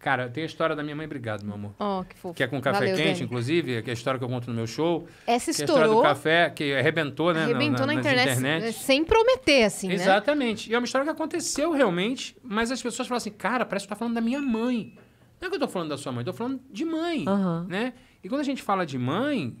Cara, tem a história da minha mãe, obrigado, meu amor. Oh, que fofo. Que é com café Valeu, quente, Dani. inclusive, que é a história que eu conto no meu show. Essa estourou. é a história do café, que arrebentou, né? Arrebentou na, na, na internet, internet, né, Sem prometer, assim, né? Exatamente. Né? E é uma história que aconteceu realmente, mas as pessoas falam assim, cara, parece que tá falando da minha mãe. Não é que eu tô falando da sua mãe, eu tô falando de mãe, né? E quando a gente fala de mãe,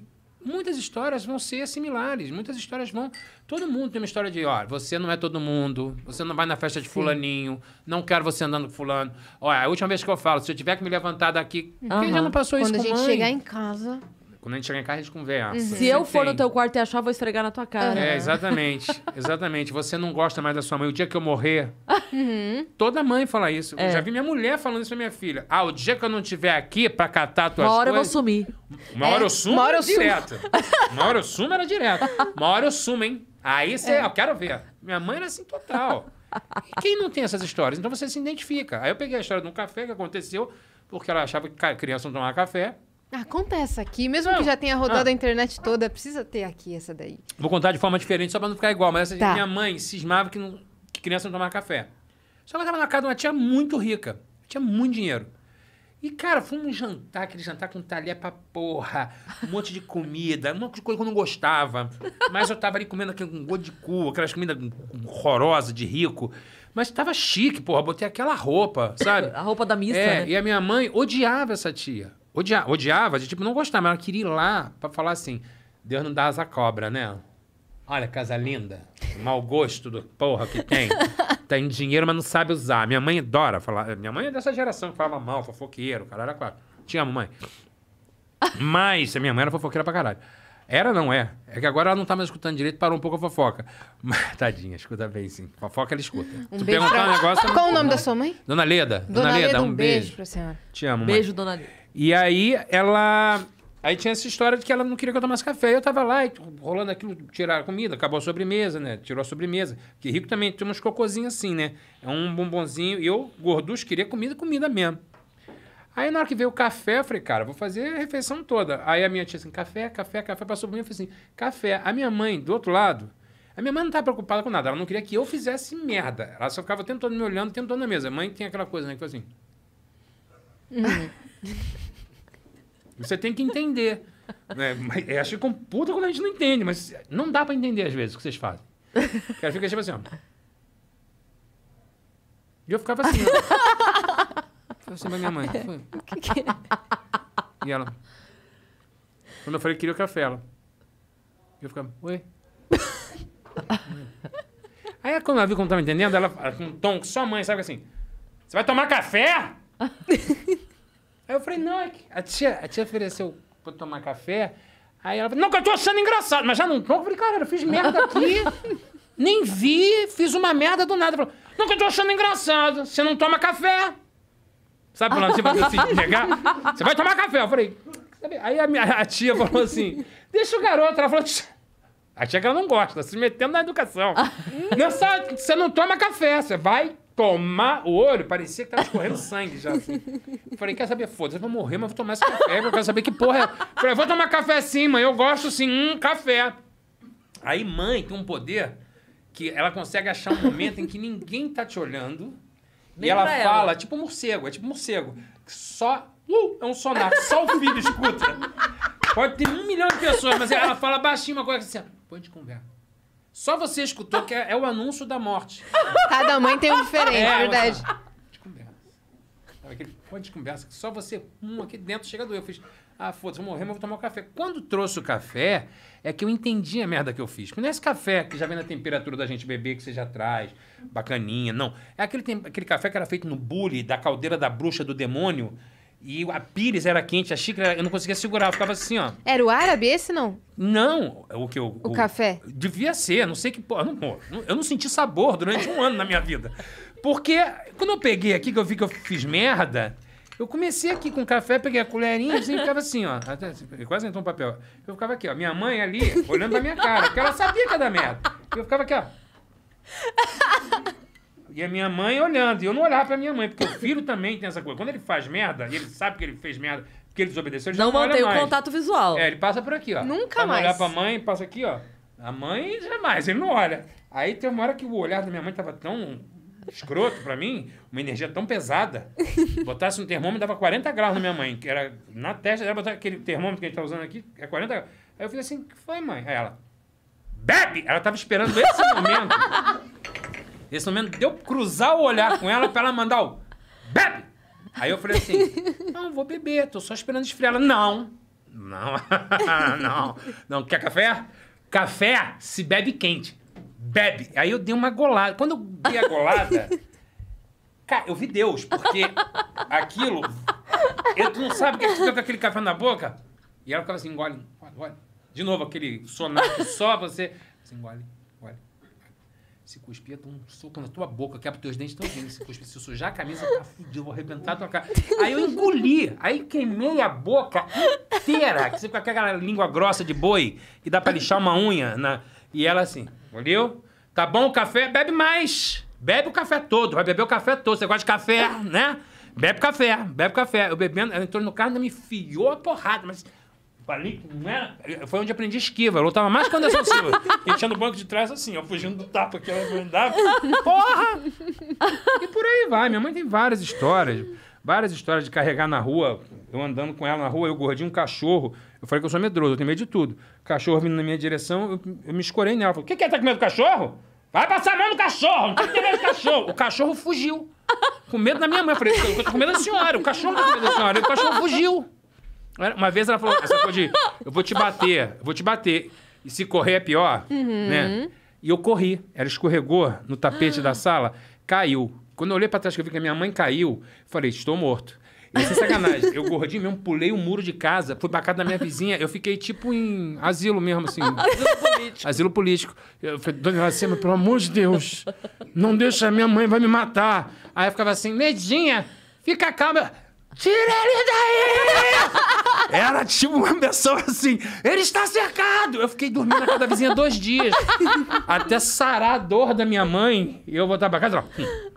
muitas histórias vão ser similares. Muitas histórias vão. Todo mundo tem uma história de: ó, você não é todo mundo, você não vai na festa de Sim. Fulaninho, não quero você andando com Fulano. Olha, a última vez que eu falo, se eu tiver que me levantar daqui, uhum. quem já não passou Quando isso Quando a gente mãe? chegar em casa. Quando a gente chegar em casa, a gente conversa. Uhum. Se eu for tem. no teu quarto e achar, vou esfregar na tua cara. É, exatamente. Exatamente. Você não gosta mais da sua mãe. O dia que eu morrer... Uhum. Toda mãe fala isso. É. Eu já vi minha mulher falando isso pra minha filha. Ah, o dia que eu não estiver aqui pra catar tuas coisas... Uma hora coisas, eu vou sumir. Uma hora é, eu sumo, uma hora eu sumo. direto. uma hora eu sumo, era direto. Uma hora eu sumo, hein? Aí você... É. Eu quero ver. Minha mãe era assim total. Quem não tem essas histórias? Então você se identifica. Aí eu peguei a história de um café que aconteceu porque ela achava que criança não tomava café. Ah, conta essa aqui, mesmo não. que já tenha rodado ah. a internet toda, precisa ter aqui essa daí. Vou contar de forma diferente, só pra não ficar igual, mas tá. minha mãe cismava que, não, que criança não tomava café. Só que ela tava na casa de uma tia muito rica, tinha muito dinheiro. E, cara, fomos um jantar, aquele jantar com talher pra porra, um monte de comida, um monte de coisa que eu não gostava. Mas eu tava ali comendo aquele um gosto de cu, aquelas comidas horrorosas, de rico. Mas tava chique, porra, botei aquela roupa, sabe? A roupa da missa, é, né? E a minha mãe odiava essa tia odia, odiava, de tipo, não gostava, mas ela queria ir lá pra falar assim: Deus não dá asa cobra, né? Olha, casa linda. Mau gosto do porra que tem. tem dinheiro, mas não sabe usar. Minha mãe adora falar. Minha mãe é dessa geração que fala mal, fofoqueiro, caralho, claro. Te amo, mãe. Mas, minha mãe era fofoqueira pra caralho. Era, não é. É que agora ela não tá mais escutando direito, parou um pouco a fofoca. Mas, tadinha, escuta bem, sim. Fofoca ela escuta. Um tu beijo perguntar pra... um negócio... Qual o nome né? da sua mãe? Dona Leda. Dona, Dona Leda, Leda, um, um beijo. beijo pra senhora. Te amo, beijo, mãe. Beijo, Dona Leda. E aí ela. Aí tinha essa história de que ela não queria que eu tomasse café. Eu tava lá, e rolando aquilo, tirar a comida, acabou a sobremesa, né? Tirou a sobremesa. Que rico também tem uns cocôzinhos assim, né? É um bombonzinho. E eu, gorducho, queria comida, comida mesmo. Aí na hora que veio o café, eu falei, cara, vou fazer a refeição toda. Aí a minha tia assim, café, café, café, passou por mim, eu falei assim, café. A minha mãe, do outro lado, a minha mãe não tava preocupada com nada, ela não queria que eu fizesse merda. Ela só ficava o tempo todo me olhando, o tempo todo na mesa. A mãe tem aquela coisa, né, que foi assim... Uhum. Você tem que entender. Né? Mas, é, acho que é com puta quando a gente não entende, mas não dá pra entender às vezes o que vocês fazem. O cara fica tipo assim, ó. E eu ficava assim, ó. assim pra minha mãe. Foi. E ela. Quando eu falei que queria o café, ela. E eu ficava, oi. Aí quando ela viu que eu não tava entendendo, ela, com um tom que só mãe, sabe assim. Você vai tomar café? Aí eu falei, não, é que... a, tia, a tia ofereceu pra tomar café. Aí ela falou, não, que eu tô achando engraçado, mas já não tô. Eu falei, cara, eu fiz merda aqui, nem vi, fiz uma merda do nada. Falou, não, que eu tô achando engraçado, você não toma café. Sabe, falando assim, pra você pegar, você vai tomar café. Eu falei, aí a, minha, a tia falou assim, deixa o garoto. Ela falou, a tia que ela não gosta, se metendo na educação. não, é sabe você não toma café, você vai tomar o olho, parecia que tava escorrendo sangue já. Assim. Falei, quer saber? Foda-se, eu vou morrer, mas vou tomar esse café, eu quero saber que porra é. Falei, vou tomar café sim, mãe, eu gosto sim, um café. Aí mãe tem um poder que ela consegue achar um momento em que ninguém tá te olhando. Nem e ela fala, ela. tipo morcego, é tipo morcego. Só. Uh, é um sonar, só o filho escuta. Pode ter um milhão de pessoas, mas ela fala baixinho uma coisa assim, põe de conversa. Só você escutou que é, é o anúncio da morte. Cada mãe tem um é, diferente, é, verdade. De conversa. Aquele ponto de conversa que só você, um aqui dentro, chega do eu. Fiz, ah, foda-se, vou morrer, mas vou tomar um café. Quando trouxe o café, é que eu entendi a merda que eu fiz. Porque não é esse café que já vem na temperatura da gente beber, que você já traz, bacaninha, não. É aquele, aquele café que era feito no bule da caldeira da bruxa do demônio, e a pires era quente, a xícara eu não conseguia segurar, eu ficava assim, ó. Era o árabe esse não? Não, o que eu. O, o café? Devia ser, não sei que. Porra, não, eu não senti sabor durante um ano na minha vida. Porque quando eu peguei aqui, que eu vi que eu fiz merda, eu comecei aqui com café, peguei a colherinha assim, e ficava assim, ó. Até, quase entrou um papel. Eu ficava aqui, ó. Minha mãe ali, olhando pra minha cara, porque ela sabia que ia dar merda. Eu ficava aqui, ó. E a minha mãe olhando. E eu não olhava pra minha mãe, porque o filho também tem essa coisa. Quando ele faz merda, e ele sabe que ele fez merda, porque ele desobedeceu, ele não não mantém o contato visual. É, ele passa por aqui, ó. Nunca pra mais. olhar pra mãe, passa aqui, ó. A mãe jamais, ele não olha. Aí tem uma hora que o olhar da minha mãe tava tão escroto pra mim, uma energia tão pesada. Botasse um termômetro, dava 40 graus na minha mãe, que era na testa, era botar aquele termômetro que a gente tá usando aqui, é 40 graus. Aí eu falei assim, o que foi, mãe? Aí ela, bebe! Ela tava esperando esse momento. Nesse momento, deu cruzar o olhar com ela pra ela mandar o bebe! Aí eu falei assim: não, vou beber, tô só esperando esfriar. Ela, não, não, não, não, quer café? Café se bebe quente. Bebe. Aí eu dei uma golada. Quando eu dei a golada, cara, eu vi Deus, porque aquilo. Eu, tu não sabe o que fica é com aquele café na boca? E ela ficava assim: engole, engole. De novo, aquele sonar só você. Assim, engole. Se cuspir, eu um soco na tua boca, que é teus dentes estão vindo. Se cuspir, se eu sujar a camisa, tá fudido, eu vou arrebentar a tua cara. Aí eu engoli, aí queimei a boca inteira. Que você fica com aquela língua grossa de boi que dá pra lixar uma unha. Na... E ela assim, olhou Tá bom o café? Bebe mais. Bebe o café todo, vai beber o café todo. Você gosta de café, né? Bebe café, bebe café. Eu bebendo, ela entrou no carro e me enfiou a porrada, mas não era? Foi onde aprendi esquiva. Eu lutava mais quando eu Anderson Silva. Ele tinha no banco de trás assim, ó, fugindo do tapa que ela dava. Porra! E por aí vai. Minha mãe tem várias histórias. Várias histórias de carregar na rua, eu andando com ela na rua, eu gordinho um cachorro. Eu falei que eu sou medroso, eu tenho medo de tudo. Cachorro vindo na minha direção, eu, eu me escorei nela. Eu falei, o que que é? Tá com medo do cachorro? Vai passar a mão no cachorro, não tem que ter medo do cachorro. O cachorro fugiu. Com medo da minha mãe. Eu falei, eu tô com medo da senhora. O cachorro tá com medo da senhora. E o cachorro fugiu. Uma vez ela falou, essa coisa de, eu vou te bater, eu vou te bater. E se correr é pior, uhum. né? E eu corri. Ela escorregou no tapete da sala, caiu. Quando eu olhei para trás que eu vi que a minha mãe caiu, falei, estou morto. Isso assim, é sacanagem, eu gordinho mesmo, pulei o um muro de casa, fui pra casa da minha vizinha, eu fiquei tipo em asilo mesmo, assim. asilo político. Asilo político. Eu falei, dona Iracema, pelo amor de Deus, não deixa, minha mãe vai me matar. Aí eu ficava assim, Nedinha, fica calma. Tira ele daí! Era tipo uma pessoa assim, ele está cercado! Eu fiquei dormindo na casa da vizinha dois dias. até sarar a dor da minha mãe e eu voltar pra casa e hum.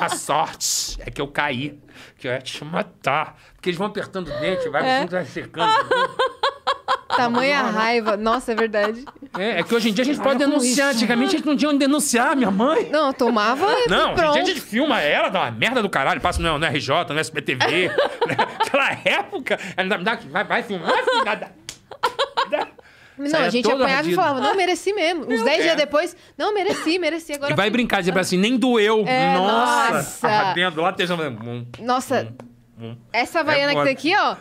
A sorte é que eu caí, que eu ia te matar. Porque eles vão apertando o dente, vai, é. vai cercando Tamanha raiva. Nossa, é verdade. É, é que hoje em dia a gente pode denunciar. Antigamente a gente não tinha onde denunciar, minha mãe. Não, eu tomava. Não, hoje em dia a gente filma ela, dá uma merda do caralho, passa no, no RJ, no SBTV. Naquela né? aquela época, ela me dá, vai, vai filmar, filmada. Não, Saia a gente apanhava ardido. e falava, não, mereci mesmo. Uns 10 dias depois, não, mereci, mereci. Agora e vai brincar, dizer pra assim, nem doeu. É, nossa! nossa. Ardendo lá, tesão. Hum, nossa, hum, hum. essa vaiana é que tem aqui, ó.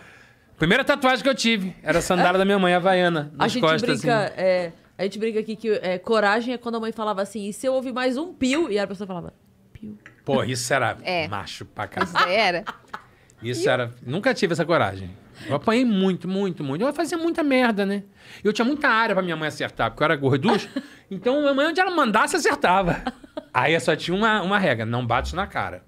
Primeira tatuagem que eu tive era a sandália da minha mãe, a vaiana Nas a gente costas, assim. brinca, assim. é... A gente brinca aqui que é, coragem é quando a mãe falava assim, e se eu ouvir mais um pio? E a pessoa falava, pio. Pô, isso era é. macho pra casa Isso era. Isso era. Nunca tive essa coragem. Eu apanhei muito, muito, muito. Eu fazia muita merda, né? Eu tinha muita área pra minha mãe acertar, porque eu era gorducho. então, minha mãe, onde ela mandasse, acertava. Aí só tinha uma, uma regra: não bate na cara.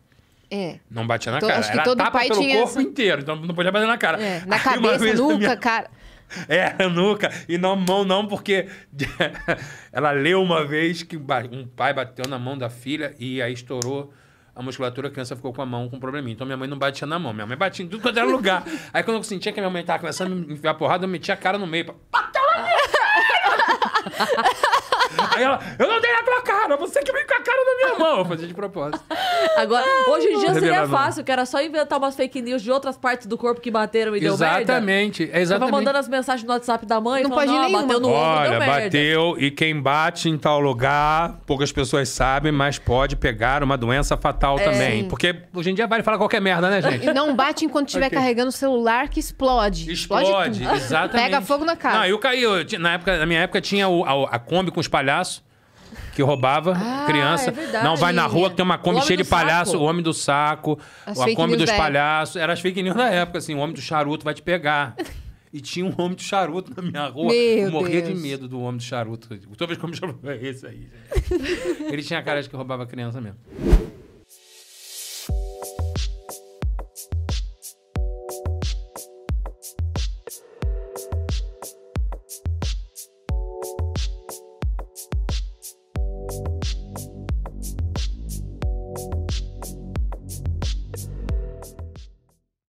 É. Não batia na Tô, então, cara. Acho que Era todo tapa pai pelo tinha corpo essa... inteiro, então não podia bater na cara. É, na Aí, cabeça, nunca minha... cara. É, nunca. E não mão não, porque ela leu uma vez que um pai bateu na mão da filha e aí estourou a musculatura, a criança ficou com a mão com um probleminha. Então minha mãe não batia na mão, minha mãe batia em tudo quanto era lugar. aí quando eu sentia que minha mãe tava começando a me enfiar porrada, eu metia a cara no meio. Pra... Bateu na minha Aí ela, eu não dei na tua cara, você que vem com a cara da na tá mão, eu fazia de propósito. Agora, hoje em dia seria fácil, que era só inventar umas fake news de outras partes do corpo que bateram e deu merda. Exatamente, é exatamente. Tava mandando as mensagens no WhatsApp da mãe, não falando, pode não, bateu no Olha, ombro, deu merda. bateu e quem bate em tal lugar, poucas pessoas sabem, mas pode pegar uma doença fatal é. também. Porque hoje em dia vale falar qualquer merda, né, gente? E não bate enquanto estiver okay. carregando o celular que explode. Explode, explode exatamente. Pega fogo na cara. Não, eu caí, eu, na, época, na minha época tinha o, a, a Kombi com os palhaços que roubava ah, é criança. É não vai na rua que tem uma Kombi cheia de palhaço, saco. o homem do saco, as a Kombi dos palhaços. Era as fake news da época, assim, o homem do charuto vai te pegar. E tinha um homem do charuto na minha rua. Meu morria Deus. de medo do homem do charuto. Toda vez que eu me charuto, é esse aí. Ele tinha a cara de que roubava criança mesmo.